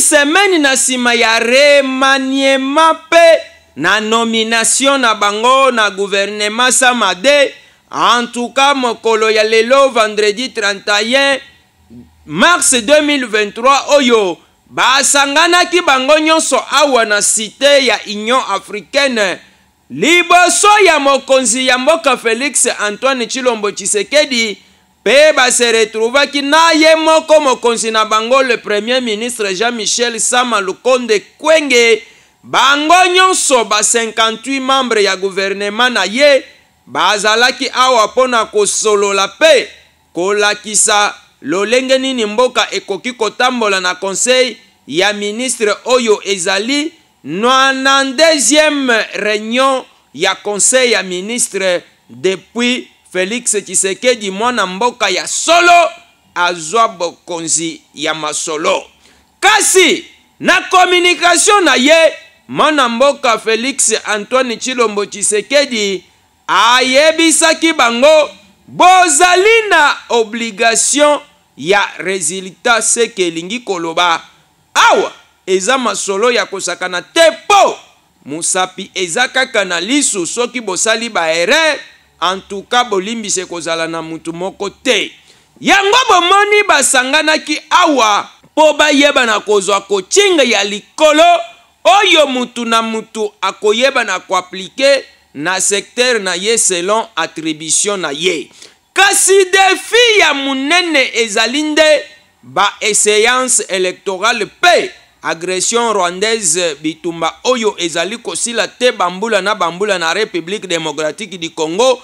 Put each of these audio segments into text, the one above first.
semeni semeni na nsima ya remaniema mpe na nomination na bango na guvernema samade antuka mokolo ya lelo vendredi 31 mars 2023 oyo basanganaki bango nyonso awa na site ya union africaine liboso ya mokonzi ya mboka félix antoine chilombo tshisekedi mpe baseretrouvaki na ye moko mokonzi na bango le premier ministre jean michel sama lukonde kwenge bango nyonso ba 58 membre ya guvernema na ye bazalaki awa mpo na kosolola mpe kolakisa lolenge nini mboka ekoki kotambola na conseil ya ministre oyo ezali na deuxième réunion ya conseil ya ministre depuis felix tshisekedi mwana mboka ya solo azwa bokonzi ya masolo kasi na komunikatio na ye mwana mboka felix antoine chilombo tshisekedi ayebisaki bango bozali na obligation ya resultat seke elingi koloba awa eza masolo ya kosakana te mpo mosapi eza kaka na lisu soki bosali baerreur en tout cas bolimbisi ekozala na mutu moko te yango bomoni basanganaki awa mpo bayebana kozwa kotinga ya likolo oyo mutu na mutu akoyebana koaplike na sektere na ye selon attribution na ye kasi defi ya monene ezali nde baessayance électorale mpe agression rwandaise bitumba oyo ezali kosila te bambula na bambula na république démocratique du congo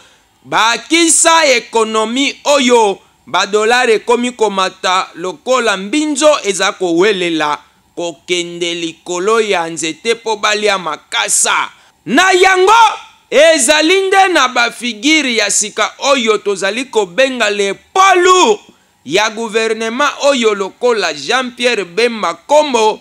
bakisa ekonomi oyo badolare ekomi komata lokola mbinzo eza kowelela kokende likolo ya nzete mpo balia makasa na yango ezali nde na bafigiri ya sika oyo tozali kobenga lepolu ya guvernema oyo lokola jean pierre bemba kombo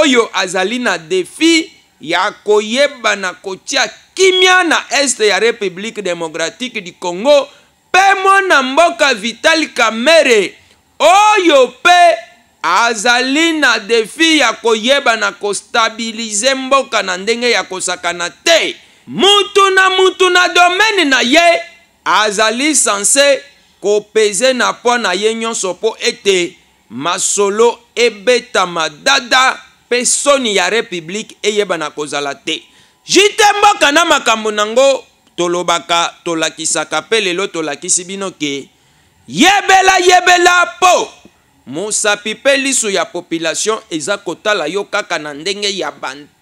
oyo azali na defi ya koyebana kotia kimia na este ya république démocratique du congo mpe mwana mboka vital kamere oyo mpe azali na defi ya koyebana kostabilize mboka na ndenge ya kosakana te mutu na mutu na domene na ye azali sanse kopeze na pwa na ye nyonso mpo ete masolo ebetama dada Sonia ya république et kozala Kozalate jite mboka na nango tolobaka tolakisaka mpe lelo tola ke yebela yebela Po! musa pipeli ya population eza la la yoka ya